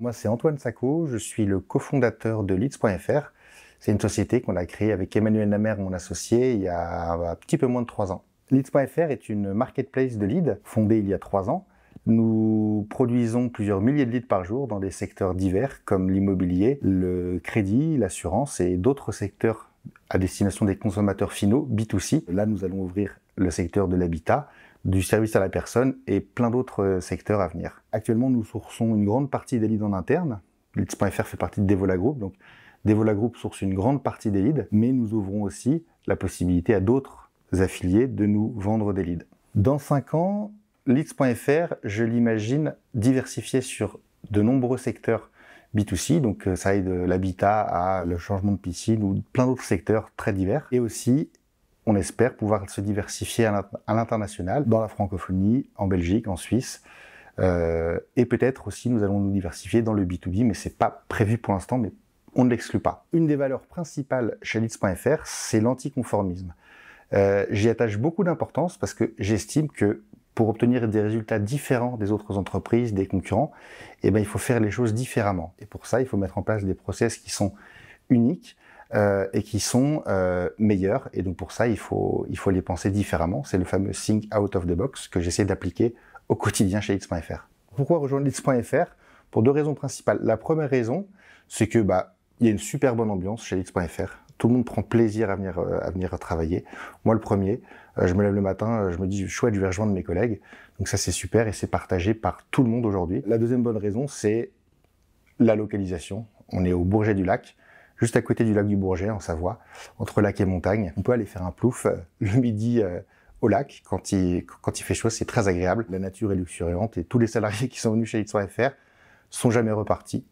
Moi, c'est Antoine Sacco, je suis le cofondateur de Leads.fr. C'est une société qu'on a créée avec Emmanuel Namer, mon associé, il y a un petit peu moins de trois ans. Leads.fr est une marketplace de leads fondée il y a trois ans. Nous produisons plusieurs milliers de leads par jour dans des secteurs divers comme l'immobilier, le crédit, l'assurance et d'autres secteurs à destination des consommateurs finaux, B2C. Là, nous allons ouvrir le secteur de l'habitat, du service à la personne et plein d'autres euh, secteurs à venir. Actuellement, nous sourçons une grande partie des leads en interne. Leads.fr fait partie de Devola Group, donc Devola Group source une grande partie des leads, mais nous ouvrons aussi la possibilité à d'autres affiliés de nous vendre des leads. Dans cinq ans, Leads.fr, je l'imagine diversifié sur de nombreux secteurs B2C, donc euh, ça aide euh, l'habitat à le changement de piscine ou plein d'autres secteurs très divers. Et aussi, on espère pouvoir se diversifier à l'international, dans la francophonie, en Belgique, en Suisse. Euh, et peut-être aussi nous allons nous diversifier dans le B2B, mais c'est pas prévu pour l'instant, mais on ne l'exclut pas. Une des valeurs principales chez l'its.fr, c'est l'anticonformisme. J'y attache beaucoup d'importance parce que j'estime que pour obtenir des résultats différents des autres entreprises, des concurrents, eh bien, il faut faire les choses différemment. Et pour ça, il faut mettre en place des process qui sont uniques euh, et qui sont euh, meilleurs. Et donc pour ça, il faut, il faut les penser différemment. C'est le fameux Think Out of the Box que j'essaie d'appliquer au quotidien chez X.fr. Pourquoi rejoindre X.fr Pour deux raisons principales. La première raison, c'est que bah, il y a une super bonne ambiance chez X.fr tout le monde prend plaisir à venir, euh, à venir travailler. Moi, le premier, euh, je me lève le matin, euh, je me dis chouette, je vais rejoindre mes collègues. Donc ça, c'est super et c'est partagé par tout le monde aujourd'hui. La deuxième bonne raison, c'est la localisation. On est au Bourget du Lac, juste à côté du lac du Bourget, en Savoie, entre lac et montagne. On peut aller faire un plouf le midi au lac quand il, quand il fait chaud, c'est très agréable. La nature est luxuriante et tous les salariés qui sont venus chez Itson sont jamais repartis.